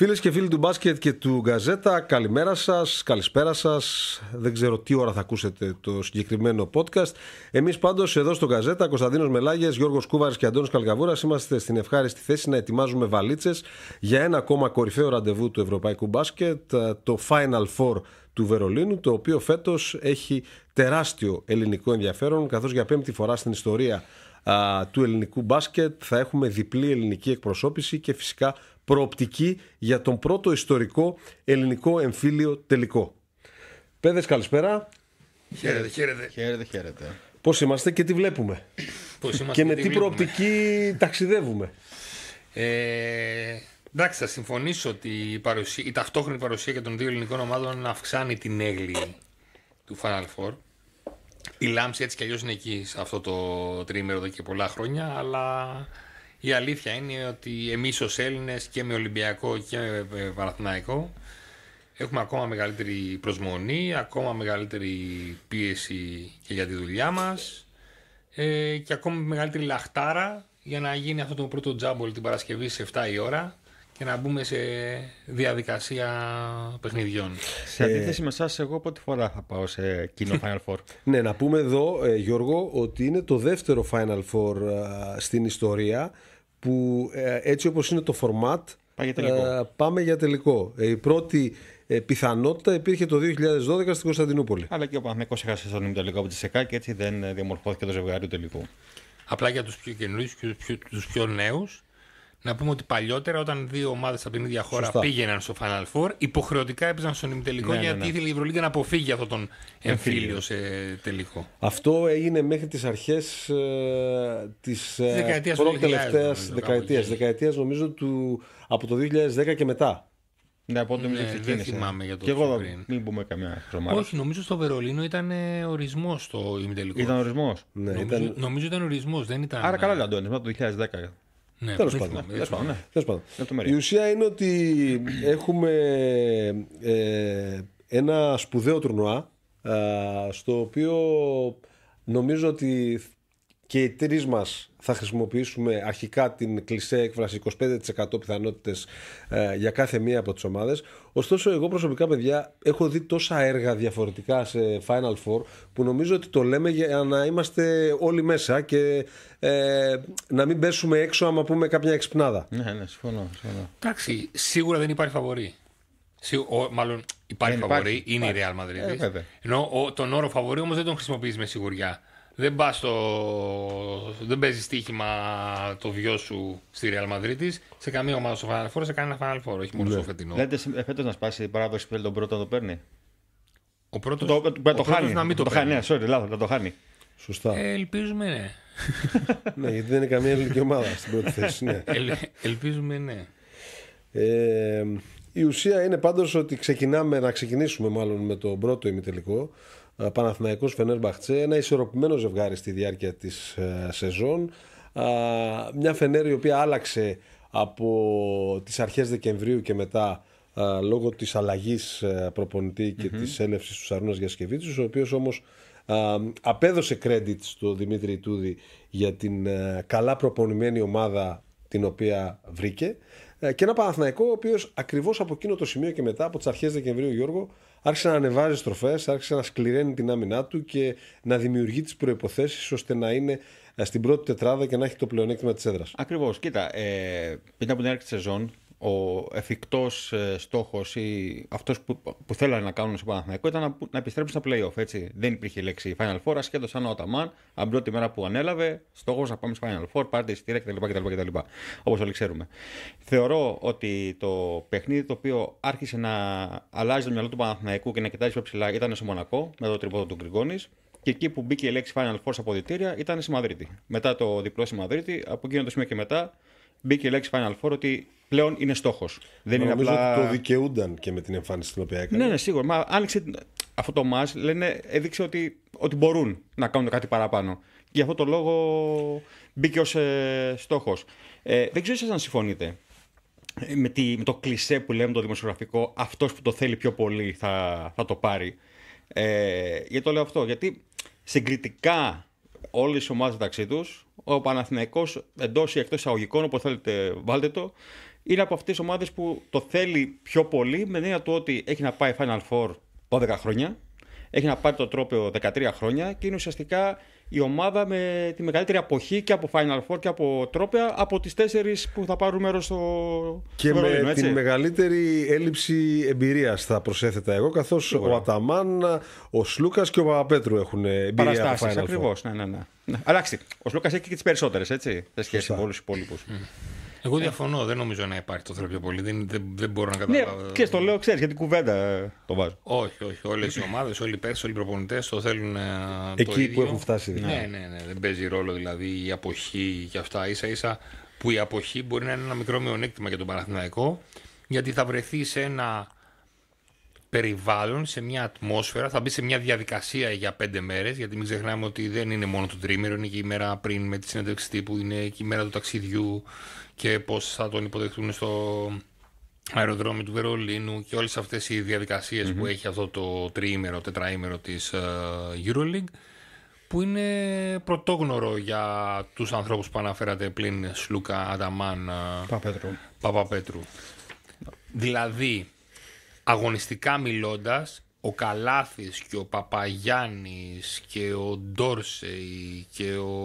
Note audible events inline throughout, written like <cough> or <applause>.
Φίλες και φίλοι του μπάσκετ και του Γκαζέτα, καλημέρα σας, καλησπέρα σας. Δεν ξέρω τι ώρα θα ακούσετε το συγκεκριμένο podcast. Εμείς πάντως εδώ στο Γκαζέτα, Κωνσταντίνος Μελάγες, Γιώργος Κούβαρης και Αντώνης Καλγαβούρας, είμαστε στην ευχάριστη θέση να ετοιμάζουμε βαλίτσες για ένα ακόμα κορυφαίο ραντεβού του ευρωπαϊκού μπάσκετ, ε, το Final Four του Βερολίνου, το οποίο φέτος έχει τεράστιο ελληνικό ενδιαφέρον, καθώς για πέμπτη φορά στην ιστορία του ελληνικού μπάσκετ. Θα έχουμε διπλή ελληνική εκπροσώπηση και φυσικά προοπτική για τον πρώτο ιστορικό ελληνικό εμφύλιο τελικό. Πέδες καλησπέρα. Χαίρετε, χαίρετε. Χαίρετε, χαίρετε. Πώς είμαστε και τι βλέπουμε. και με τι προοπτική ταξιδεύουμε. Ε, εντάξει, θα συμφωνήσω ότι η, παρουσία, η ταυτόχρονη παρουσία και των δύο ελληνικών ομάδων αυξάνει την έγκλη του Final Four. Η Λάμψη έτσι κι αλλιώς είναι εκεί σε αυτό το τρίμερο εδώ και πολλά χρόνια, αλλά η αλήθεια είναι ότι εμείς ως Έλληνες και με Ολυμπιακό και με ε, Παναθηναϊκό έχουμε ακόμα μεγαλύτερη προσμονή, ακόμα μεγαλύτερη πίεση και για τη δουλειά μας ε, και ακόμα μεγαλύτερη λαχτάρα για να γίνει αυτό το πρώτο τζάμπολ την Παρασκευή σε 7 η ώρα και να μπούμε σε διαδικασία παιχνιδιών. Σε ε, αντίθεση με εσάς, εγώ πρώτη φορά θα πάω σε κοινό <laughs> Final Four. ναι, να πούμε εδώ, ε, Γιώργο, ότι είναι το δεύτερο Final Four ε, στην ιστορία που έτσι όπως είναι το format για τελικό. πάμε για τελικό. Η πρώτη πιθανότητα υπήρχε το 2012 στην Κωνσταντινούπολη. Αλλά και ο Παναθηναϊκός έχασε τον τελικό από τη ΣΕΚΑ και έτσι δεν διαμορφώθηκε το ζευγάρι του τελικού. Απλά για τους πιο καινούριους και τους πιο, τους νέους να πούμε ότι παλιότερα, όταν δύο ομάδες από την ίδια χώρα Σωστά. πήγαιναν στο Final Four, υποχρεωτικά έπαιζαν στον ημιτελικό ναι, ναι γιατί ναι, ήθελε η Ευρωλίγκα να αποφύγει αυτόν τον εμφύλιο σε τελικό. Αυτό έγινε μέχρι τις αρχές τη τη τελευταία δεκαετία. Δεκαετίας, νομίζω, του, από το 2010 και μετά. Ναι, από ό,τι ναι, Δεν θυμάμαι για το Και εγώ πριν. μην πούμε καμιά χρωμάτια. Όχι, νομίζω στο Βερολίνο ήταν ε, ορισμός το ημιτελικό. Ήταν ορισμός. Ναι, νομίζω, ήταν... ήταν ορισμός, Άρα καλά, Αντώνη, το 2010. Τέλο πάντων. Η ουσία είναι ότι έχουμε ε, ένα σπουδαίο τουρνουά ε, στο οποίο νομίζω ότι και οι τρεις μας θα χρησιμοποιήσουμε αρχικά την κλεισέ έκφραση 25% πιθανότητες ε, για κάθε μία από τις ομάδες. Ωστόσο, εγώ προσωπικά, παιδιά, έχω δει τόσα έργα διαφορετικά σε Final Four που νομίζω ότι το λέμε για να είμαστε όλοι μέσα και ε, να μην πέσουμε έξω άμα πούμε κάποια εξυπνάδα. Ναι, ναι, συμφωνώ. Εντάξει, ε, σίγουρα δεν υπάρχει φαβορή. μάλλον υπάρχει, φαβορή, είναι η Real Madrid. Ε, Ενώ ο, τον όρο φαβορή όμως δεν τον χρησιμοποιείς με σιγουριά. Δεν στο. Δεν παίζεις στοίχημα το βιό σου στη Real Madrid σε καμία ομάδα στο Final Four, σε κανένα Final Four, όχι μόνο ναι. στο φετινό. Λέτε ε, φέτος να σπάσει η παράδοση που τον πρώτο να το παίρνει. Ο πρώτος το, το, το, χάνει. Να μην το, το χάνει. Ναι, sorry, λάθος, να το χάνει. Σωστά. Ε, ελπίζουμε ναι. <laughs> ναι, γιατί δεν είναι καμία ελληνική ομάδα στην πρώτη θέση. Ναι. Ε, ελπίζουμε ναι. Ε, η ουσία είναι πάντως ότι ξεκινάμε, να ξεκινήσουμε μάλλον με τον πρώτο ημιτελικό ε, Παναθηναϊκός Μπαχτσέ, ένα ισορροπημένο ζευγάρι στη διάρκεια της ε, σεζόν μια Φενέρ η οποία άλλαξε από τις αρχές Δεκεμβρίου και μετά λόγω της αλλαγής ε, προπονητή και mm-hmm. της έλευσης του σαρούνας Γιασκεβίτσης ο οποίος όμως απέδωσε credit στο Δημήτρη Τουδη για την καλά προπονημένη ομάδα την οποία βρήκε και ένα Παναθηναϊκό ο οποίος ακριβώς από εκείνο το σημείο και μετά από τις αρχές Δεκεμβρίου Γιώργο άρχισε να ανεβάζει στροφές, άρχισε να σκληραίνει την άμυνά του και να δημιουργεί τις προποθέσει ώστε να είναι ε, στην πρώτη τετράδα και να έχει το πλεονέκτημα της έδρας. Ακριβώς. Κοίτα, ε, πριν από την άρξη τη σεζόν, ο εφικτός ε, στόχος ή αυτός που, που θέλανε να κάνουν στο Παναθηναϊκό ήταν να, να επιστρέψουν στα play-off, έτσι. Δεν υπήρχε λέξη Final Four, ασχέτως σαν ο Αταμάν, από πρώτη μέρα που ανέλαβε, στόχος να πάμε στο Final Four, πάρτε εισιτήρια κτλ, κτλ, κτλ. Όπως όλοι ξέρουμε. Θεωρώ ότι το παιχνίδι το οποίο άρχισε να αλλάζει το μυαλό του Παναθηναϊκού και να κοιτάζει πιο ψηλά ήταν στο Μονακό, με το τρίποδο του Γκριγκόνης Και εκεί που μπήκε η λέξη Final Four στα ήταν στη Μαδρίτη. Μετά το διπλό στη Μαδρίτη, από εκείνο το σημείο και μετά μπήκε η λέξη Final Four ότι πλέον είναι στόχος. Δεν είναι απλά. Ότι το δικαιούνταν και με την εμφάνιση την οποία έκανε. Ναι, ναι, σίγουρα. Μα άνοιξε αυτό το μα, λένε, έδειξε ότι, ότι μπορούν να κάνουν κάτι παραπάνω. γι' αυτό το λόγο μπήκε ως ε, στόχος. Ε, δεν ξέρω αν συμφωνείτε ε, με, τη, με το κλισέ που λέμε το δημοσιογραφικό, αυτός που το θέλει πιο πολύ θα, θα το πάρει. Ε, γιατί το λέω αυτό, γιατί συγκριτικά όλες οι ομάδες μεταξύ τους, ο Παναθηναϊκός εντός ή εκτός εισαγωγικών, όπω θέλετε, βάλτε το, είναι από αυτές τις ομάδες που το θέλει πιο πολύ με νέα του ότι έχει να πάει Final Four 12 χρόνια, έχει να πάρει το τρόπαιο 13 χρόνια και είναι ουσιαστικά η ομάδα με τη μεγαλύτερη αποχή και από Final Four και από τρόπαια από τις τέσσερις που θα πάρουν μέρος στο Και στο με τη μεγαλύτερη έλλειψη εμπειρίας θα προσέθετα εγώ καθώς ο Αταμάν, ο Σλούκας και ο Παπαπέτρου έχουν εμπειρία Παραστάσεις, από Final ναι, ναι, ναι. ναι Αλλάξει, ο Σλούκας έχει και τις περισσότερες, έτσι, σε σχέση με όλους τους υπόλοιπους. Εγώ διαφωνώ. Δεν νομίζω να υπάρχει το θέλω πιο πολύ. Δεν, δεν, δεν μπορώ να ναι, καταλάβω. Ναι, και στο λέω, ξέρεις, γιατί κουβέντα ε, το βάζω. Όχι, όχι. Όλες οι ομάδες, όλοι οι παίχτε, όλοι οι προπονητές το θέλουν. Ε, Εκεί το ίδιο. που έχουν φτάσει. Δηλαδή. Ναι, ναι, ναι. Δεν παίζει ρόλο δηλαδή η αποχή και αυτά. σα ίσα που η αποχή μπορεί να είναι ένα μικρό μειονέκτημα για τον Παναθηναϊκό γιατί θα βρεθεί σε ένα περιβάλλον, σε μια ατμόσφαιρα, θα μπει σε μια διαδικασία για πέντε μέρες. Γιατί μην ξεχνάμε ότι δεν είναι μόνο το τρίμερο, είναι και η μέρα πριν με τη συνέντευξη τύπου, είναι και η μέρα του ταξιδιού, και πώς θα τον υποδεχτούν στο αεροδρόμιο του Βερολίνου και όλες αυτές οι διαδικασιες που έχει αυτό το τριήμερο, τετραήμερο της ε, Euroleague που είναι πρωτόγνωρο για τους ανθρώπους που αναφέρατε πλην Σλούκα, Ανταμάν, ε, Παπαπέτρου. Παπαπέτρου. Δηλαδή, αγωνιστικά μιλώντας, ο Καλάθης και ο Παπαγιάννης και ο Ντόρσεϊ και ο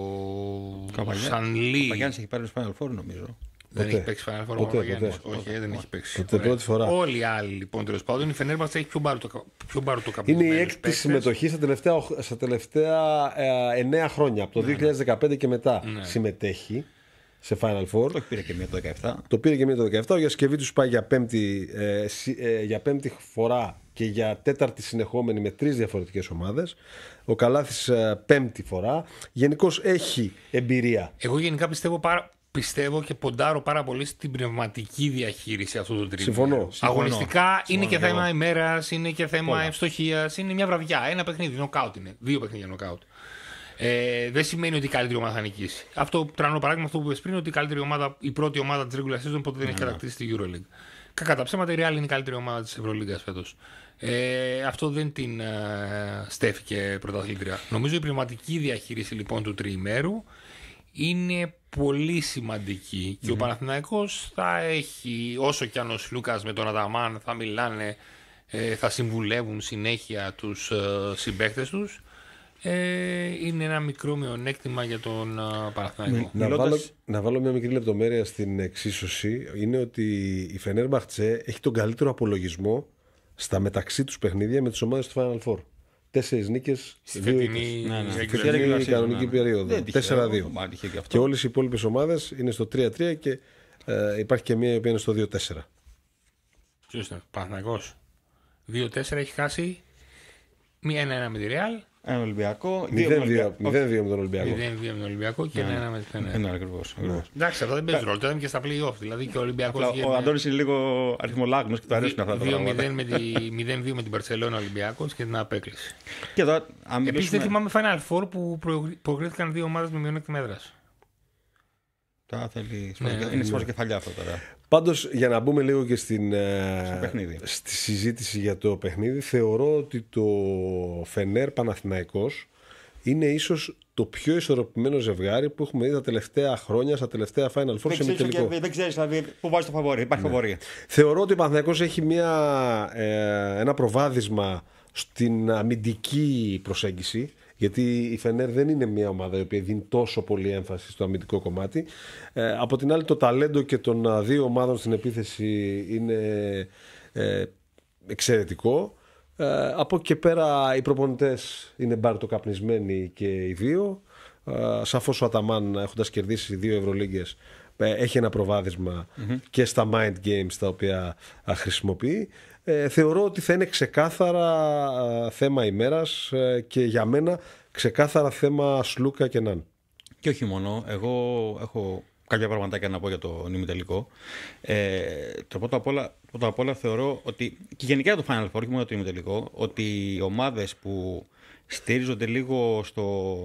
Καπαγιά... Σανλή. Ο Παπαγιάννης έχει πάρει Final Four νομίζω. Δεν έχει παίξει Final Four ο Παπαγιάννης. Όχι, δεν έχει παίξει. Ποτέ, πρώτη φορά. Όλοι οι άλλοι λοιπόν τέλος πάντων. Η Φενέρμπαχτσα έχει πιο μπάρου το, πιο το Είναι η έκτη συμμετοχή στα τελευταία, στα τελευταία 9 ε, χρόνια. Από το 2015 ναι, ναι. και μετά ναι. συμμετέχει σε Final Four. Το πήρε και μία το 2017. Το πήρε και μία το 17. Ο Γιασκεβίτσου πάει για πέμπτη, ε, ε, για πέμπτη φορά και για τέταρτη συνεχόμενη με τρεις διαφορετικές ομάδες. Ο Καλάθης ε, πέμπτη φορά. Γενικώς έχει εμπειρία. Εγώ γενικά πιστεύω πάρα, πιστεύω και ποντάρω πάρα πολύ στην πνευματική διαχείριση αυτού του τρίτου Συμφωνώ. Αγωνιστικά συμφωνώ. είναι και θέμα ημέρας, είναι και θέμα ευστοχίας, είναι μια βραδιά. Ένα παιχνίδι, νοκάουτ είναι. Δύο παιχνίδια νοκάουτ. Ε, δεν σημαίνει ότι η καλύτερη ομάδα θα νικήσει. Αυτό τρανό παράδειγμα, αυτό που είπες πριν, ότι η καλύτερη ομάδα, η πρώτη ομάδα της regular season ποτέ δεν έχει ναι. κατακτήσει τη Euroleague. Κακά ψέματα, η Real είναι η καλύτερη ομάδα της Ευρωλίγκα φέτος. Ε, αυτό δεν την ε, στέφηκε πρωταθλήτρια. Νομίζω η πνευματική διαχείριση λοιπόν του τριημέρου είναι πολύ και ο Παναθηναϊκός θα έχει όσο και αν ο Σλούκας με τον Αταμάν θα μιλάνε, ε, θα συμβουλεύουν συνέχεια τους ε, συμπαίκτες τους ε, είναι ένα μικρό μειονέκτημα για τον Παναθηναϊκό. Να, βάλω, να βάλω μια μικρή λεπτομέρεια στην εξίσωση. Είναι ότι η Φενέρ έχει τον καλύτερο απολογισμό στα μεταξύ τους παιχνίδια με τις ομάδες του Final Four. Τέσσερις νίκες. Ναι, ναι. Στη φετινή κανονική ναι, περίοδο. 4-2. Και όλες οι υπόλοιπες ομάδες είναι στο 3-3 και ε, υπάρχει και μία η οποία είναι στο 2-4. Ποιο παναγο Παναγό. 2-4 έχει χάσει. Μία 1-1 με τη Real. Ένα Ολυμπιακό. 0-2 με τον Ολυμπιακό. 0-2 με τον Ολυμπιακό και ναι. ένα με τον ναι. Ένα ακριβώς. Ναι. Εντάξει, αυτό δεν παίζει ρόλο. Ήταν και στα playoff. Δηλαδή και ο Ολυμπιακός. Ο Αντώνης είναι λίγο αριθμολάγνος και το αρέσουν αυτά τα πράγματα. 0-2 με την Παρσελόνα Ολυμπιακός και την απέκλειση. Επίσης δεν θυμάμαι Final Four που προκρίθηκαν δύο ομάδες με μειονέκτημα έδρας. Τα θέλει. Είναι σπόρο κεφαλιά αυτό τώρα. Πάντως για να μπούμε λίγο και στην, ε, στη συζήτηση για το παιχνίδι θεωρώ ότι το Φενέρ Παναθηναϊκός είναι ίσως το πιο ισορροπημένο ζευγάρι που έχουμε δει τα τελευταία χρόνια, στα τελευταία Final Four σε τελικό. δεν ξέρεις δηλαδή, πού βάζεις το φαβόρι. Υπάρχει ναι. φαβόρι. Θεωρώ ότι ο Παναθηναϊκός έχει μια, ε, ένα προβάδισμα στην αμυντική προσέγγιση. Γιατί η Φενέρ δεν είναι μια ομάδα η οποία δίνει τόσο πολύ έμφαση στο αμυντικό κομμάτι. Ε, από την άλλη, το ταλέντο και των δύο ομάδων στην επίθεση είναι ε, εξαιρετικό. Ε, από εκεί και πέρα, οι προπονητές είναι καπνισμένοι και οι δύο. Ε, Σαφώς ο Αταμάν, έχοντας κερδίσει δύο Ευρωλίγκες, έχει ένα και στα mind games τα οποία χρησιμοποιεί. Ε, θεωρώ ότι θα είναι ξεκάθαρα ε, θέμα ημέρας ε, και για μένα ξεκάθαρα θέμα Σλούκα και Ναν. Και όχι μόνο, εγώ έχω κάποια πραγματάκια να πω για το νημιτελικό. Ε, το πρώτο απ' όλα, θεωρώ ότι και γενικά το Final Four, όχι μόνο το νημιτελικό, ότι οι ομάδες που στηρίζονται λίγο στο,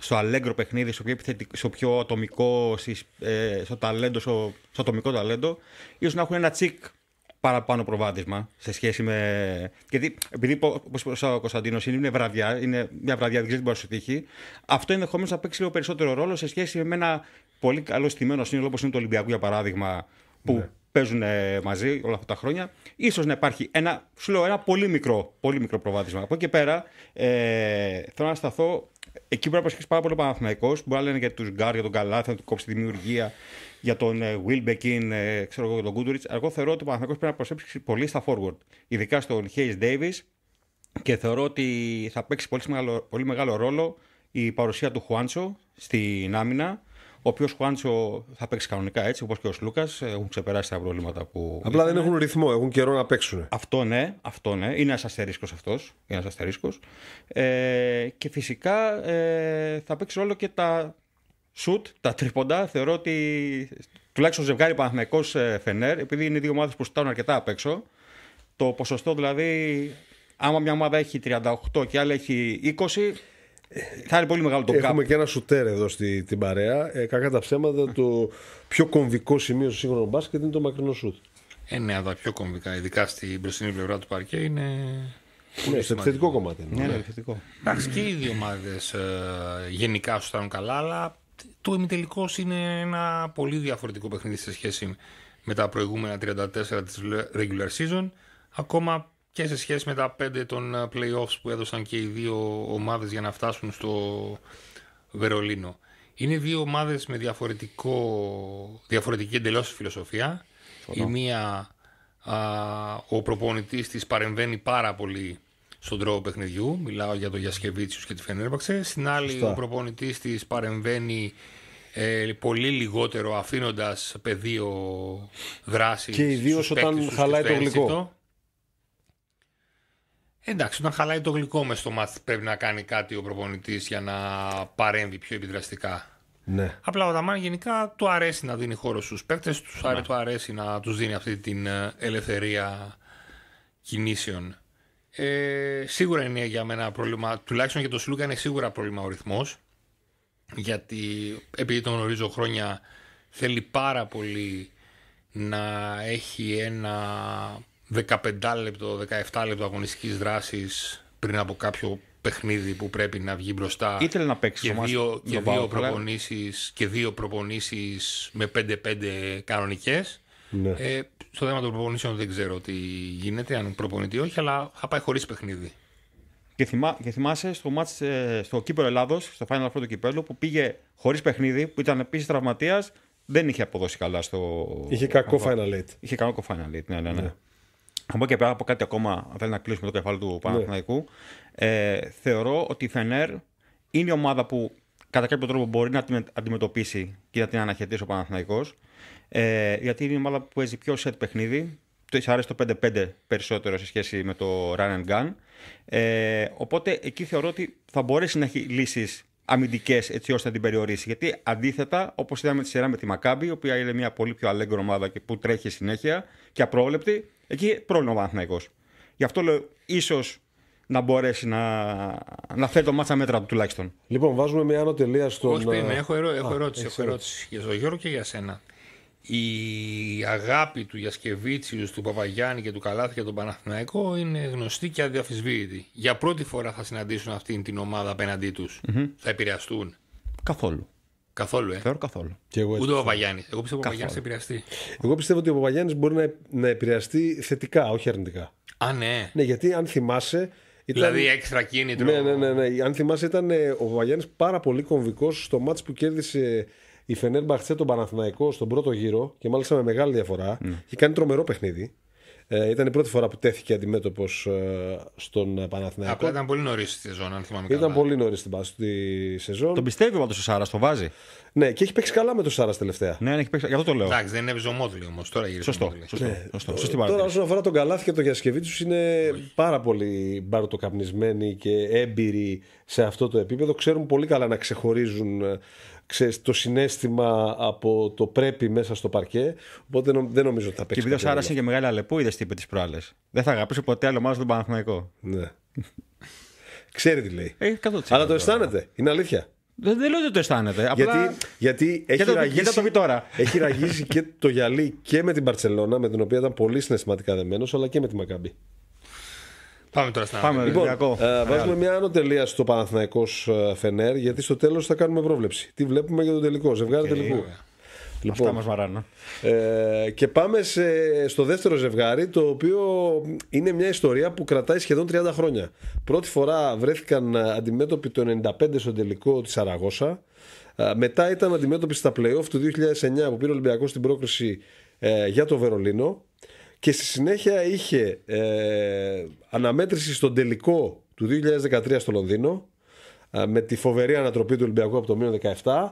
στο αλέγκρο παιχνίδι, στο πιο, στο πιο ατομικό, ε, στο, ταλέντο, στο, ατομικό ταλέντο, ίσως να έχουν ένα τσικ παραπάνω προβάδισμα σε σχέση με. Γιατί επειδή, όπως είπες ο Κωνσταντίνος, είναι βραδιά, είναι μια βραδιά, δεν ξέρεις τι μπορείς να σου τύχει. Αυτό ενδεχομένως να παίξει λίγο περισσότερο ρόλο σε σχέση με ένα πολύ καλό στημένο σύνολο όπως είναι το Ολυμπιακό, για παράδειγμα, που ναι. παίζουν ε, μαζί όλα αυτά τα χρόνια. σω να υπάρχει ένα, σου λέω, ένα πολύ μικρό, πολύ μικρό προβάδισμα. Από εκεί και πέρα, ε, θέλω να σταθώ Εκεί πρέπει να προσέξει πάρα πολύ ο Παναθυμαϊκό. Μπορεί να λένε για τους Γκάρ, για τον Καλάθι, να του κόψει τη δημιουργία, για τον Βίλμπεκιν, ε, ξέρω εγώ, τον Κούντουριτ. Εγώ θεωρώ ότι ο Παναθυμαϊκό πρέπει να προσέξει πολύ στα forward. Ειδικά στον Χέι Ντέιβι και θεωρώ ότι θα παίξει πολύ μεγάλο, πολύ μεγάλο ρόλο η παρουσία του Χουάντσο στην άμυνα ο οποίος Χουάντσο θα παίξει κανονικά έτσι, όπως και ο Λούκα, ε, Έχουν ξεπεράσει τα προβλήματα που. Απλά δεν έχουν ρυθμό, έχουν καιρό να παίξουν. Αυτό ναι, αυτό ναι. Είναι ένας αστερίσκος αυτός. Ένας αστερίσκος. Ε, και φυσικά ε, θα παίξει όλο και τα σουτ, τα τρίποντα. Θεωρώ ότι τουλάχιστον ζευγάρι Παναθυμιακό ε, Φενέρ, επειδή είναι δύο ομάδες που στάνουν αρκετά απ' έξω. Το ποσοστό δηλαδή, άμα μια ομάδα έχει 38 και άλλη έχει 20, θα είναι πολύ μεγάλο το Έχουμε και ένα σουτέρ εδώ στη, παρέα. Ε, κακά τα ψέματα, το πιο κομβικό σημείο στο σύγχρονο μπάσκετ είναι το μακρινό σουτ. Ε, ναι, αλλά πιο κομβικά, ειδικά στην μπροστινή πλευρά του παρκέ, είναι. Ναι, στο επιθετικό κομμάτι. Ναι, ναι, ναι, επιθετικό. Εντάξει, και οι δύο ομάδες ε, γενικά σου ήταν καλά, αλλά το ημιτελικός είναι ένα πολύ διαφορετικό παιχνίδι σε σχέση με τα προηγούμενα 34 της regular season. Ακόμα και σε σχέση με τα πέντε των ε, playoffs που έδωσαν και οι δύο ομάδες για να φτάσουν στο Βερολίνο. Είναι δύο ομάδες με διαφορετικό, διαφορετική εντελώς φιλοσοφία. Η μία α, ο προπονητής της παρεμβαίνει πάρα πολύ στον τρόπο παιχνιδιού. Μιλάω για τον Γιασκεβίτσιους και τη Φενέρμπαξε. Στην άλλη ο προπονητής της παρεμβαίνει ε, πολύ λιγότερο αφήνοντας πεδίο δράσης. Και ιδίως όταν χαλάει το γλυκό. Εντάξει, όταν χαλάει το γλυκό μες στο μάθημα πρέπει να κάνει κάτι ο προπονητής για να παρέμβει πιο επιδραστικά. Ναι. Απλά ο Δαμάν γενικά του αρέσει να δίνει χώρο στους παίκτες, ναι. του αρέσει να τους δίνει αυτή την ε, ελευθερία κινήσεων. Ε, σίγουρα είναι για μένα πρόβλημα, τουλάχιστον για το Σλούκα είναι σίγουρα πρόβλημα ο ρυθμός. Γιατί επειδή τον γνωρίζω χρόνια, θέλει πάρα πολύ να έχει ένα 15 λεπτό, 17 λεπτό αγωνιστικής δράσης πριν από κάποιο παιχνίδι που πρέπει να βγει μπροστά. Ήθελε να παίξει και, δύο, και, δύο προπονήσεις, και δύο προπονήσεις με 5-5 κανονικές. Ναι. Ε, στο θέμα των προπονήσεων δεν ξέρω τι γίνεται, αν προπονητή όχι, αλλά θα πάει χωρίς παιχνίδι. Και, θυμά, και θυμάσαι στο, μάτς, ε, στο Κύπρο Ελλάδος, στο Final Four του κυπέλου, που πήγε χωρίς παιχνίδι, που ήταν επίσης τραυματίας, δεν είχε αποδώσει καλά στο. Είχε κακό Final Eight. Είχε κακό Final Eight, ναι, ναι. ναι. ναι. Από πω και από κάτι ακόμα, αν θέλεις να κλείσουμε το κεφάλαιο του ναι. Παναθηναϊκού. Ε, θεωρώ ότι η Φενέρ είναι η ομάδα που κατά κάποιο τρόπο μπορεί να την αντιμετωπίσει και να την αναχαιτήσει ο Παναθηναϊκός. Ε, γιατί είναι η ομάδα που παίζει πιο σετ παιχνίδι. Τη αρέσει το 5-5 περισσότερο σε σχέση με το run and gun. Ε, οπότε εκεί θεωρώ ότι θα μπορέσει να έχει λύσεις αμυντικές έτσι ώστε να την περιορίσει. Γιατί αντίθετα, όπως είδαμε τη σειρά με τη Μακάμπη, η οποία είναι μια πολύ πιο αλέγκρο ομάδα και που τρέχει συνέχεια και απρόβλεπτη, Εκεί πρόβλημα ο Παναθηναϊκός. Γι' αυτό λέω, ίσως να μπορέσει να, να φέρει το μάτσα μέτρα του τουλάχιστον. Λοιπόν, βάζουμε μια άνω τελεία στον. Όχι, πριν, ε, έχω, ερω... έχω, ερώτηση, έχω ερώτηση για τον Γιώργο και για σένα. Η αγάπη του Γιασκεβίτσιους, του Παπαγιάννη και του Καλάθη και τον Παναθηναϊκό είναι γνωστή και αδιαφυσβήτητη. Για πρώτη φορά θα συναντήσουν αυτήν την ομάδα απέναντί τους. Mm-hmm. Θα επηρεαστούν. Καθόλου. Καθόλου, ε. Θεωρώ καθόλου. Και εγώ Ούτε ο Παπαγιάννης. Εγώ πιστεύω ότι ο Παπαγιάννης επηρεαστεί. Εγώ πιστεύω ότι ο Παπαγιάννης μπορεί να, να επηρεαστεί θετικά, όχι αρνητικά. Α, ναι. Ναι, γιατί αν θυμάσαι. Ήταν... Δηλαδή έξτρα κίνητρο. Ναι, ναι, ναι, ναι. Αν θυμάσαι, ήταν ε, ο Παπαγιάννης πάρα πολύ κομβικός στο μάτ που κέρδισε η Φενέρ Μπαχτσέ τον Παναθηναϊκό στον πρώτο γύρο και μάλιστα με μεγάλη διαφορά. Mm. Είχε κάνει τρομερό παιχνίδι. Ε, ήταν η πρώτη φορά που τέθηκε αντιμέτωπος ε, στον ε, Παναθηναϊκό. Απλά ήταν πολύ νωρίς στη σεζόν, αν θυμάμαι καλά. Ήταν πολύ νωρίς στην πάση τη σεζόν. Τον πιστεύει πάντω ο Σάρας, το βάζει. Ναι, και έχει παίξει καλά με τον Σάρας τελευταία. Ναι, ναι, έχει παίξει. Γι' αυτό το λέω. Εντάξει, δεν είναι βυζομόδουλη όμως. Τώρα γυρίζει. Σωστό. Σωστό. Ναι. Σωστό. Τώρα, όσον αφορά τον Καλάθι και τον του, είναι Όχι. πάρα πολύ μπαρτοκαπνισμένοι και έμπειροι σε αυτό το επίπεδο. Ξέρουν πολύ καλά να ξεχωρίζουν ξέρεις, το συνέστημα από το πρέπει μέσα στο παρκέ. Οπότε δεν νομίζω ότι θα παίξει. Και επειδή άρασε και μεγάλη αλεπού, είδε τι είπε τι προάλλες. Δεν θα αγαπήσω ποτέ άλλο μάζο τον Παναθηναϊκό. Ναι. Ξέρει τι λέει. Ε, Αλλά το αισθάνεται. Είναι αλήθεια. Δεν, δεν λέω ότι το αισθάνεται. Γιατί, γιατί έχει, το, ραγίσει, το τώρα. έχει ραγίσει και το γυαλί και με την Παρσελώνα, με την οποία ήταν πολύ συναισθηματικά δεμένος, αλλά και με τη Μακάμπη. Πάμε τώρα Πάμε, λοιπόν, ε, βάζουμε μια άνω τελεία στο Παναθηναϊκός ε, Φενέρ, γιατί στο τέλος θα κάνουμε πρόβλεψη. Τι βλέπουμε για τον τελικό, ζευγάρι okay. τελικού. Λοιπόν, Αυτά μας βαράνε. Ε, και πάμε στο δεύτερο ζευγάρι, το οποίο είναι μια ιστορία που κρατάει σχεδόν 30 χρόνια. Πρώτη φορά βρέθηκαν ε, αντιμέτωποι το 95 στο τελικό της Αραγώσα. μετά ήταν αντιμέτωποι στα playoff του 2009 που πήρε ο Ολυμπιακός στην πρόκληση για το Βερολίνο και στη συνέχεια είχε ε, αναμέτρηση στον τελικό του 2013 στο Λονδίνο με τη φοβερή ανατροπή του Ολυμπιακού από το μείον 17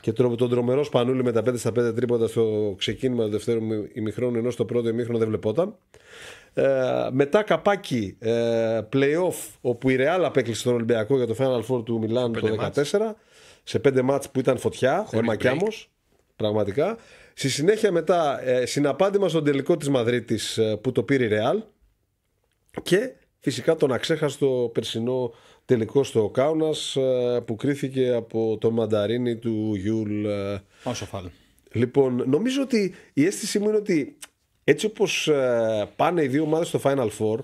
και τον τρομερό σπανούλη με τα 5 στα 5 τρίποτα στο ξεκίνημα του δεύτερου ημιχρόνου ενώ στο πρώτο ημίχρονο δεν βλεπόταν. Ε, μετά καπάκι ε, playoff όπου η Ρεάλ απέκλεισε τον Ολυμπιακό για το Final Four του Μιλάνου το 2014 σε 5 μάτς που ήταν φωτιά, μακιάμος πραγματικά. Στη συνέχεια μετά ε, συναπάντημα στον τελικό της Μαδρίτης ε, που το πήρε η Ρεάλ και φυσικά τον αξέχαστο περσινό τελικό στο Κάουνας ε, που κρίθηκε από το μανταρίνι του Γιούλ. Ε. Όσο Λοιπόν, νομίζω ότι η αίσθησή μου είναι ότι έτσι όπως πάνε οι δύο ομάδες στο Final Four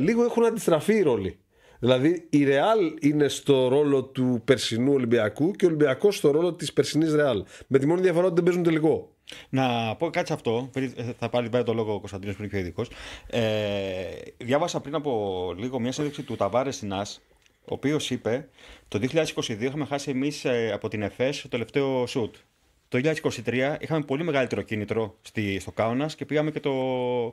λίγο έχουν αντιστραφεί οι ρόλοι. Δηλαδή η Ρεάλ είναι στο ρόλο του περσινού Ολυμπιακού και ο Ολυμπιακός στο ρόλο της περσινής Ρεάλ. Με τη μόνη διαφορά ότι δεν παίζουν τελικό. Να πω κάτι σε αυτό. Ε, θα πάρει πέρα το λόγο ο Κωνσταντίνος που είναι πιο ειδικός. Ε, διάβασα πριν από λίγο μια σύνδεξη του Ταβάρε στην ΑΣ, ο οποίος είπε το 2022 είχαμε χάσει εμείς ε, από την ΕΦΕΣ το τελευταίο σουτ. Το 2023 είχαμε πολύ μεγαλύτερο κίνητρο στη, στο Κάουνας και πήγαμε και το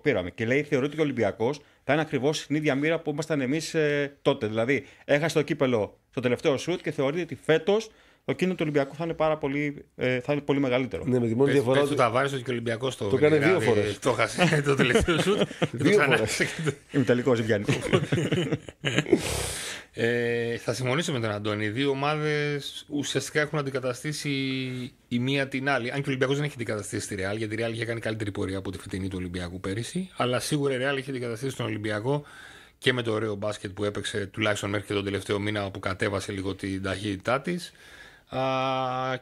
πήραμε. Και λέει: Θεωρώ ότι ο Ολυμπιακός θα είναι ακριβώς στην ίδια μοίρα που ήμασταν εμείς τότε. Δηλαδή, έχασε το κύπελο στο τελευταίο σουτ και θεωρείται ότι φέτος το κίνητο του Ολυμπιακού θα είναι, πάρα πολύ, ε, θα είναι πολύ μεγαλύτερο. Ναι, με τη μόνη πες, διαφορά. Πες ότι και ο Ολυμπιακός το. Το κάνει δύο φορές. Το χάσε <laughs> το τελευταίο σου. δύο φορές. <laughs> Είμαι τελικός, δεν Ε, θα συμφωνήσω με τον Αντώνη. Οι δύο ομάδες ουσιαστικά έχουν αντικαταστήσει η μία την άλλη. Αν και ο Ολυμπιακός δεν έχει αντικαταστήσει τη Ρεάλ, γιατί η Ρεάλ είχε κάνει καλύτερη πορεία από τη φετινή του Ολυμπιακού πέρυσι. Αλλά σίγουρα η Ρεάλ είχε αντικαταστήσει τον Ολυμπιακό και με το ωραίο μπάσκετ που έπαιξε τουλάχιστον μέχρι και τον τελευταίο μήνα που κατέβασε λίγο την ταχύτητά της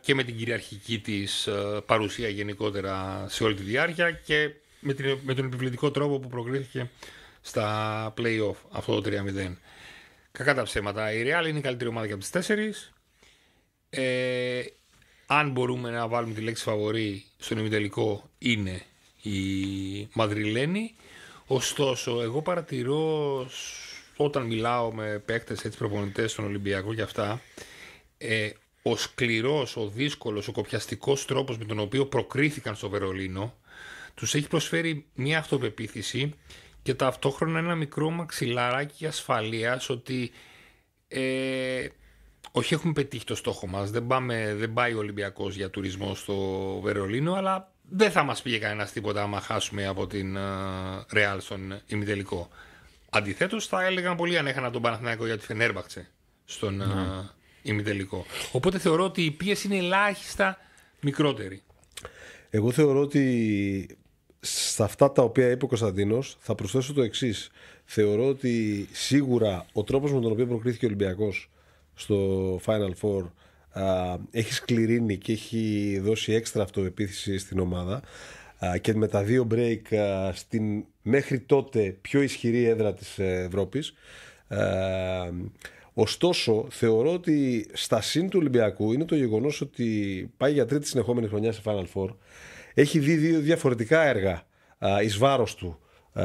και με την κυριαρχική της ε, παρουσία γενικότερα σε όλη τη διάρκεια και με, τον επιβλητικό τρόπο που προκλήθηκε στα play-off αυτό το 3-0. Κακά τα ψέματα. Η Real είναι η καλύτερη ομάδα και από τις τέσσερις. Ε, αν μπορούμε να βάλουμε τη λέξη φαβορή στον ημιτελικό είναι η Μαδριλένη. Ωστόσο, εγώ παρατηρώ όταν μιλάω με παίκτες, έτσι προπονητές στον Ολυμπιακό και αυτά, ε, ο σκληρός, ο δύσκολος, ο κοπιαστικός τρόπος με τον οποίο προκρίθηκαν στο Βερολίνο τους έχει προσφέρει μια αυτοπεποίθηση και ταυτόχρονα ένα μικρό μαξιλαράκι ασφαλείας ότι ε, όχι έχουμε πετύχει το στόχο μας, δεν, πάμε, δεν πάει ο Ολυμπιακός για τουρισμό στο Βερολίνο αλλά δεν θα μας πήγε κανένας τίποτα άμα χάσουμε από την ε, Ρεάλ στον ημιτελικό. Αντιθέτως, θα έλεγαν πολύ αν έχανα τον Παναθηναϊκό για τη στον, ε, ναι. Οπότε θεωρώ ότι η πίεση είναι ελάχιστα μικρότερη. Εγώ θεωρώ ότι στα αυτά τα οποία είπε ο Κωνσταντίνος θα προσθέσω το εξής. Θεωρώ ότι σίγουρα ο τρόπος με τον οποίο προκρίθηκε ο Ολυμπιακός στο Final Four έχει σκληρύνει και έχει δώσει έξτρα αυτοεπίθεση στην ομάδα και με τα δύο break στην μέχρι τότε πιο ισχυρή έδρα της Ευρώπης Ωστόσο, θεωρώ ότι στα συν του Ολυμπιακού είναι το γεγονός ότι πάει για τρίτη συνεχόμενη χρονιά σε Final Four. Έχει δει δύο διαφορετικά έργα εις βάρος του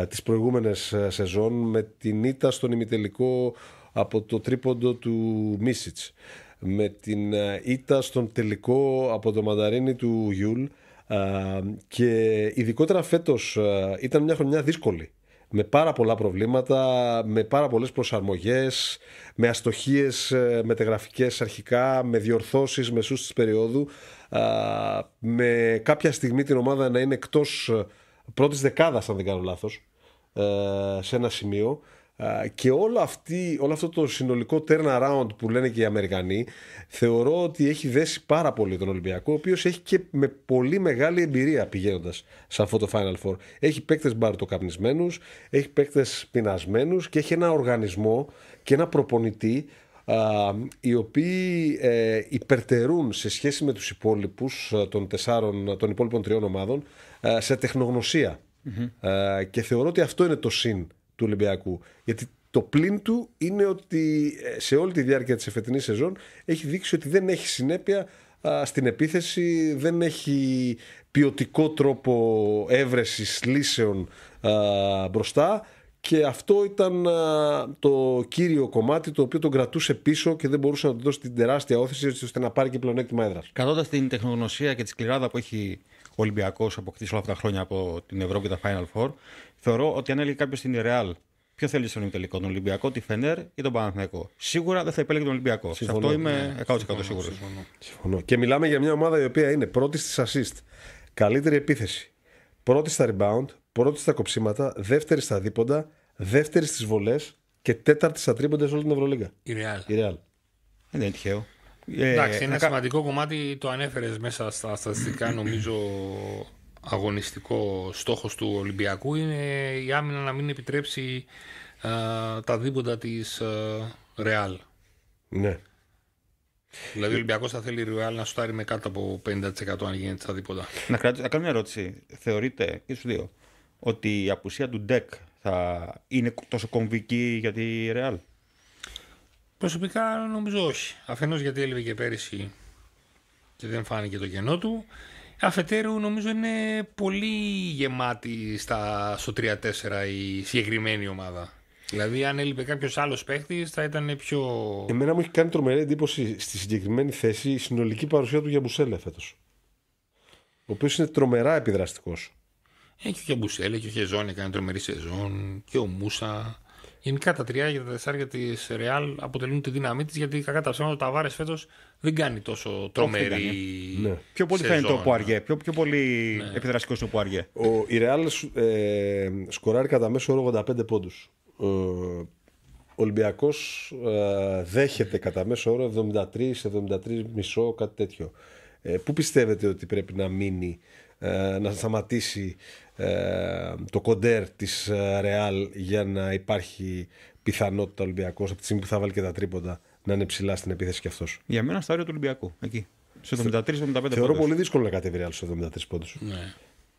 τις προηγούμενες σεζόν με την ήττα στον ημιτελικό από το τρίποντο του Μίσιτς με την ήττα στον τελικό από το μανταρίνι του Γιούλ και ειδικότερα φέτος ήταν μια χρονιά δύσκολη με πάρα πολλά προβλήματα, με πάρα πολλές προσαρμογές, με αστοχίες ε, μετεγραφικές αρχικά, με διορθώσεις μεσούς της περίοδου, με κάποια στιγμή την ομάδα να είναι εκτός ε, πρώτης δεκάδας αν δεν κάνω λάθος, ε, σε ένα σημείο και όλο, αυτή, όλο αυτό το συνολικό turnaround που λένε και οι Αμερικανοί θεωρώ ότι έχει δέσει πάρα πολύ τον Ολυμπιακό ο οποίος έχει και με πολύ μεγάλη εμπειρία πηγαίνοντας σε αυτό το Final Four έχει παίκτες μπαρτοκαπνισμένους έχει παίκτες πεινασμένους και έχει ένα οργανισμό και ένα προπονητή α, οι οποίοι ε, υπερτερούν σε σχέση με τους υπόλοιπους ε, των, τεσσάρων, των υπόλοιπων τριών ομάδων ε, σε τεχνογνωσια mm και θεωρώ ότι αυτό είναι το συν του Ολυμπιακού. Γιατί το πλήν του είναι ότι ε, σε όλη τη διάρκεια της εφετινής σεζόν έχει δείξει ότι δεν έχει συνέπεια στην επίθεση, δεν έχει ποιοτικό τρόπο έβρεσης λύσεων μπροστά και αυτό ήταν το κύριο κομμάτι το οποίο τον κρατούσε πίσω και δεν μπορούσε να του δώσει την τεράστια όθηση ώστε να πάρει και πλεονέκτημα έδρας. Κατώντα την τεχνογνωσία και τη σκληράδα που έχει ο Ολυμπιακός αποκτήσει όλα αυτά τα χρόνια από την Ευρώπη και τα Final Four, θεωρώ ότι αν έλεγε κάποιος στην Ρεάλ ποιο θέλει στον τελικό, τον Ολυμπιακό, τη Φενέρ ή τον Παναθηναϊκό. Σίγουρα δεν θα επέλεγε τον Ολυμπιακό. Σε αυτό είμαι 100% ναι, σίγουρος. Συμφωνώ. Και μιλάμε για μια ομάδα η οποία είναι πρώτη στις assist, καλύτερη επίθεση, πρώτη στα rebound, πρώτη στα κοψίματα, δεύτερη στα δίποντα, δεύτερη στις βολές και τέταρτη στα τρίποντα σε όλη την Ευρωλίγα. Η Real. Η Real. Δεν είναι τυχαίο. Ε, Εντάξει, ένα σημαντικό κομμάτι το ανέφερες μέσα στα στατιστικά, νομίζω, αγωνιστικό στόχος του Ολυμπιακού είναι η άμυνα να μην επιτρέψει τα δίποντα της Ρεάλ. Ναι. Δηλαδή ο Ολυμπιακός θα θέλει η Ρεάλ να σουτάρει με κάτω από 50% αν γίνεται στα δίποντα. Να, κάνω μια ερώτηση. Θεωρείτε, και σου δύο, ότι η απουσία του Ντεκ θα είναι τόσο κομβική για τη Ρεάλ. Προσωπικά νομίζω όχι. Αφενός γιατί έλειπε και πέρυσι και δεν φάνηκε το κενό του. Αφετέρου νομίζω είναι πολύ γεμάτη στα, στο 3-4 η συγκεκριμένη ομάδα. Δηλαδή, αν έλειπε κάποιος άλλος παίχτης, θα ήταν πιο. Εμένα μου έχει κάνει τρομερή εντύπωση στη συγκεκριμένη θέση η συνολική παρουσία του για Μπουσέλα φέτος. Ο οποίος είναι τρομερά επιδραστικός. Έχει και ο Μπουσέλε και ο Χεζόν έκανε τρομερή σεζόν και ο Μούσα. Γενικά τα τρία για τα τεσσάρια της Ρεάλ αποτελούν τη δύναμή της γιατί κακά τα ψέματα ο Ταβάρες φέτος δεν κάνει τόσο τρομερή. Ναι. Πιο πολύ σεζόν. Πουαριέ. Πιο, πολύ ναι. επιδραστικός είναι ο Πουαριέ. Ο, η Ρεάλ ε, σκοράρει κατά μέσο όρο 85 πόντου. Ε, ο Ολυμπιακός ε, δέχεται κατά μέσο όρο 73-73,5 κάτι τέτοιο. Ε, πού πιστεύετε ότι πρέπει να μείνει, ε, να σταματήσει ε, το κοντέρ της ε, Ρεάλ για να υπάρχει πιθανότητα Ολυμπιακός από τη στιγμή που θα βάλει και τα τρίποντα να είναι ψηλά στην επίθεση κι αυτός. Για μένα στα όρια του Ολυμπιακού, εκεί. Σε 73-75 Θεωρώ πολύ δύσκολο να κατέβει Ρεάλ σε 73 πόντους. Ναι.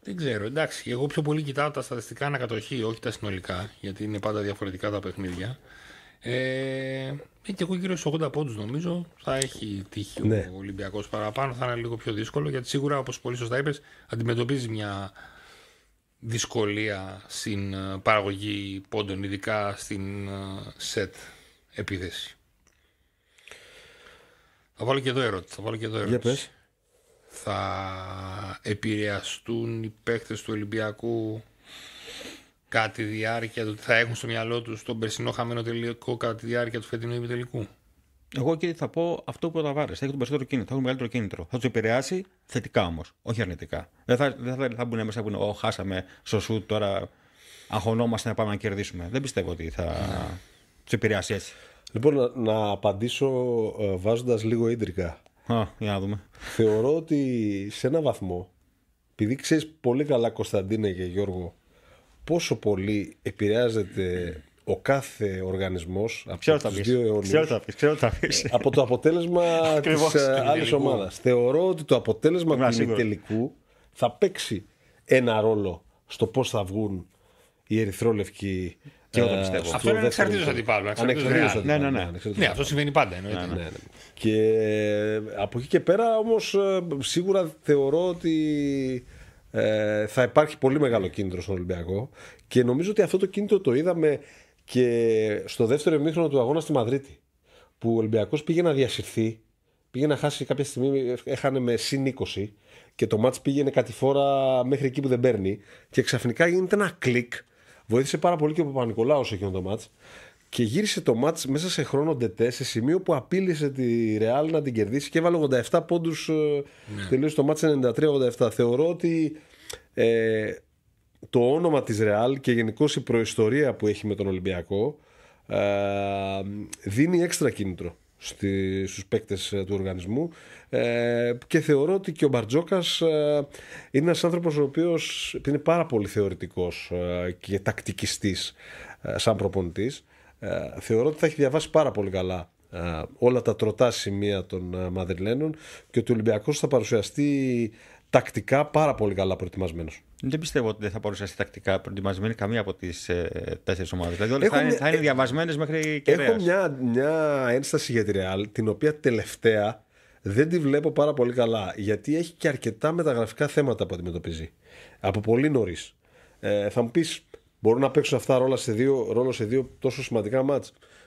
Δεν ξέρω, εντάξει. Εγώ πιο πολύ κοιτάω τα στατιστικά ανακατοχή, όχι τα συνολικά, γιατί είναι πάντα διαφορετικά τα παιχνίδια. Ε, ε, και εγώ γύρω στους 80 πόντους νομίζω. Θα έχει τύχη ο ναι. Ολυμπιακός παραπάνω. Θα είναι λίγο πιο δύσκολο γιατί σίγουρα, όπως πολύ σωστά είπες, αντιμετωπίζει μια δυσκολία στην ε, παραγωγή πόντων, ειδικά στην ε, σετ επίθεση. Θα βάλω και εδώ ερώτηση. Θα βάλω και εδώ ερώτηση. Θα επηρεαστούν οι παίκτες του Ολυμπιακού κατά τη διάρκεια του, θα έχουν στο μυαλό τους τον περσινό χαμένο τελικό κατά τη διάρκεια του φετινού επιτελικού. Εγώ και θα πω αυτό που θα Ταβάρε. Θα έχει τον περισσότερο κίνητρο, θα έχουν μεγαλύτερο κίνητρο. Θα τους επηρεάσει θετικά όμως, όχι αρνητικά. Δεν θα, δεν θα, θα μπουν μέσα που είναι, χάσαμε στο τώρα αγωνόμαστε να πάμε να κερδίσουμε. Δεν πιστεύω ότι θα yeah. τους επηρεάσει έτσι. Λοιπόν, να απαντήσω ε, βάζοντας λίγο ίντρικα. Α, για να Θεωρώ ότι σε ένα βαθμό, επειδή ξέρεις πολύ καλά Κωνσταντίνε και Γιώργο, πόσο πολύ επηρεάζεται ο κάθε οργανισμός από του δύο αιώνιους από το αποτέλεσμα τη άλλης ομάδας. Θεωρώ ότι το αποτέλεσμα του τελικού θα παίξει ένα ρόλο στο πώς θα βγουν οι ερυθρόλευκοι. Και εγώ ε, πιστεύω. Αυτό είναι ανεξαρτήτω αντιπάλου. Ναι, Ναι, ναι. ναι, ναι αυτό συμβαίνει πάντα. Και ε, από εκεί και πέρα όμως ε, σίγουρα θεωρώ ότι ε, θα υπάρχει πολύ μεγάλο κίνητρο στον Ολυμπιακό και νομίζω ότι αυτό το κίνητρο το είδαμε και στο δεύτερο ημίχρονο του αγώνα στη Μαδρίτη. Που ο Ολυμπιακός πήγε να διασυρθεί, πήγε να χάσει κάποια στιγμή, έχανε με συν 20 και το μάτς πήγαινε φορά μέχρι εκεί που δεν παίρνει και ξαφνικά γίνεται ένα κλικ. Βοήθησε πάρα πολύ και ο Παπα-Νικολάου σε εκείνο το μάτς και γύρισε το μάτς μέσα σε χρόνο ντετέ σε σημείο που απείλησε τη Ρεάλ να την κερδίσει και έβαλε 87 πόντους ε, ναι. τελείωσε το μάτς 93-87 θεωρώ ότι ε, το όνομα της Ρεάλ και γενικώς η προϊστορία που έχει με τον Ολυμπιακό ε, δίνει έξτρα κίνητρο στη, στους ε, του οργανισμού και θεωρώ ότι και ο Μπαρτζόκας είναι ένας άνθρωπος ο οποίος είναι πάρα πολύ θεωρητικός και τακτικιστής σαν προπονητής θεωρώ ότι θα έχει διαβάσει πάρα πολύ καλά όλα τα τροτά σημεία των Μαδριλένων και ότι ο Ολυμπιακός θα παρουσιαστεί τακτικά πάρα πολύ καλά προετοιμασμένος. Δεν πιστεύω ότι δεν θα παρουσιαστεί τακτικά προετοιμασμένη καμία από τις ε, τέσσερις ομάδες. Δηλαδή όλες θα, είναι ε, διαβασμένες μέχρι και Έχω μια, μια ένσταση για τη Ρεάλ, την οποία τελευταία δεν τη βλέπω πάρα πολύ καλά. Γιατί έχει και αρκετά μεταγραφικά θέματα που αντιμετωπίζει. Από πολύ νωρίς. Ε, θα μου πεις, μπορούν να παίξουν αυτά ρόλο σε δύο, ρόλο σε δύο τόσο σημαντικά μάτ.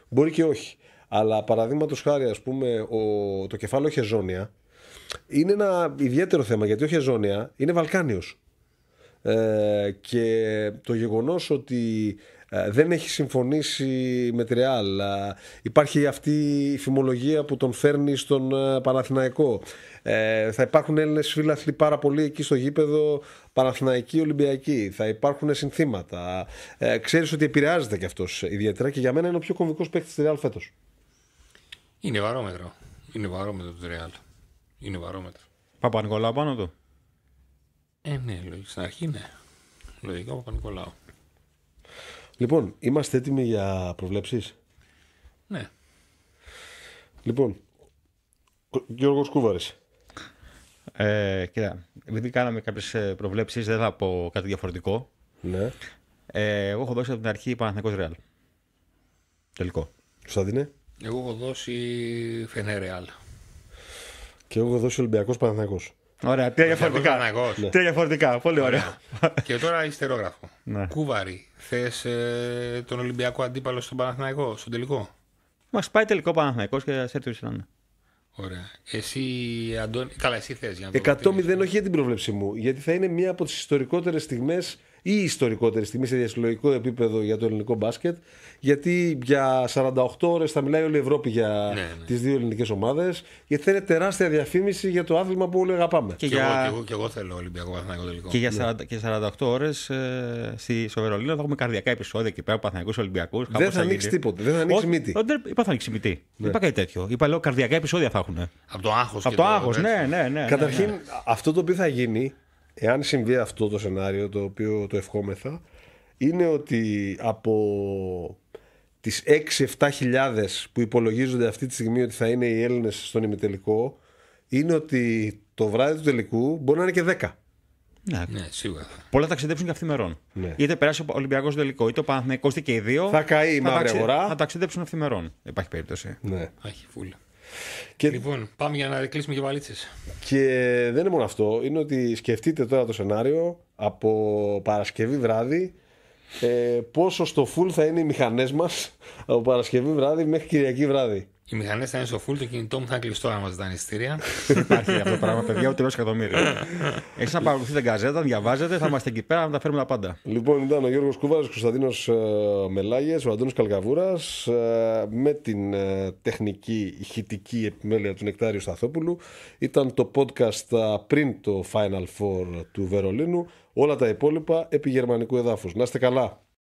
Μπορεί και όχι. Αλλά παραδείγματος χάρη, ας πούμε, ο, το κεφάλαιο Χεζόνια είναι ένα ιδιαίτερο θέμα γιατί όχι Αζόνια, είναι Βαλκάνιος. Ε, και το γεγονός ότι ε, δεν έχει συμφωνήσει με Τριάλ ε, υπάρχει αυτή η φημολογία που τον φέρνει στον ε, Παναθηναϊκό θα υπάρχουν Έλληνες φίλαθλοι πάρα πολύ εκεί στο γήπεδο Παναθηναϊκή Ολυμπιακή. θα υπάρχουν συνθήματα ξέρεις ότι επηρεάζεται κι αυτός ιδιαίτερα και για μένα είναι ο πιο κομβικός παίκτης Τριάλ φέτος Είναι βαρόμετρο είναι βαρόμετρο του είναι βαρόμετρο. Παπα-Νικολάου πάνω του. Ε, ναι, λογικά. Στην αρχή, ναι. Λογικά Παπα-Νικολάου. Λοιπόν, είμαστε έτοιμοι για προβλέψεις. Ναι. Λοιπόν, Γιώργος Κούβαρης. Ε, κοίτα, επειδή κάναμε κάποιες ε, προβλέψεις, δεν θα πω κάτι διαφορετικό. Ναι. Ε, εγώ έχω δώσει από την αρχή Παναθηναϊκός Ρεάλ. Τελικό. Σου θα δίνει? Εγώ έχω δώσει Φενέ Ρεάλ. Και εγώ έχω δώσει Ολυμπιακό Παναθυνακό. Ωραία, τρία διαφορετικά. Ναι. Τρία διαφορετικά, πολύ ωραία. Και τώρα αριστερόγραφο. Ναι. Κούβαρη, θες ε, τον Ολυμπιακό αντίπαλο στον Παναθηναϊκό, στον τελικό. Μας πάει τελικό Παναθηναϊκός και σε ο ήταν. Ναι. Ωραία. Εσύ, Αντώνη. Καλά, εσύ θες. 100-0, όχι για την πρόβλεψή μου. Γιατί θα είναι μία από τις ιστορικότερες στιγμές ή ιστορικότερη στιγμή σε διασυλλογικό επίπεδο για το ελληνικό μπάσκετ. Γιατί για 48 ώρες θα μιλάει όλη η Ευρώπη για ναι, ναι. τις δύο ελληνικές ομάδες. Γιατί θέλει τεράστια διαφήμιση για το άθλημα που όλοι αγαπάμε. Και, και, για... εγώ, και, εγώ, και εγώ θέλω Ολυμπιακό τελικό. Και για 48 ώρες ε, στη, στο θα έχουμε καρδιακά επεισόδια εκεί πέρα, Παθηνακού Ολυμπιακούς. Δεν θα ανοίξει τίποτα, δεν θα ανοίξει μύτη. Δεν είπα θα ανοίξει μύτη. Ναι. Είπα κάτι τέτοιο. Είπα λέω καρδιακά επεισόδια θα έχουν. Από το άγχος. Από το άγχο, ναι, ναι, ναι, ναι. Καταρχήν ναι. αυτό το οποίο θα γίνει εάν συμβεί αυτό το σενάριο το οποίο το ευχόμεθα είναι ότι από τις 6-7 που υπολογίζονται αυτή τη στιγμή ότι θα είναι οι Έλληνες στον ημιτελικό είναι ότι το βράδυ του τελικού μπορεί να είναι και 10. Ναι, ναι σίγουρα. Πολλά θα ταξιδέψουν και αυθημερών. Ναι. Είτε περάσει ο Ολυμπιακός τελικό, είτε ο Παναθηναϊκός είτε και οι δύο. Θα καεί η μαύρη αγορά. Θα ταξιδέψουν αυθημερών. Υπάρχει περίπτωση. Ναι. Άχι, φούλα. Και... Λοιπόν, πάμε για να κλείσουμε και βαλίτσες. Και δεν είναι μόνο αυτό. Είναι ότι σκεφτείτε τώρα το σενάριο από Παρασκευή βράδυ ε, πόσο στο full θα είναι οι μηχανές μας από Παρασκευή βράδυ μέχρι Κυριακή βράδυ. Οι μηχανές θα είναι στο full, το κινητό μου θα είναι κλειστό να μα δανειστήρια. <laughs> Υπάρχει αυτό το πράγμα, παιδιά, ούτε ένα εκατομμύριο. Έχεις να παρακολουθείτε καζέτα, διαβάζετε, θα είμαστε εκεί πέρα, να τα φέρουμε τα πάντα. Λοιπόν, ήταν ο Γιώργος Κούβα, ε, ο Κωνσταντίνο Μελάγες, ο Αντώνης Καλκαβούρας, ε, με την ε, τεχνική ηχητική επιμέλεια του Νεκτάριου Σταθόπουλου. Ήταν το podcast πριν το Final Four του Βερολίνου. Όλα τα υπόλοιπα επί γερμανικού εδάφους. Να είστε καλά.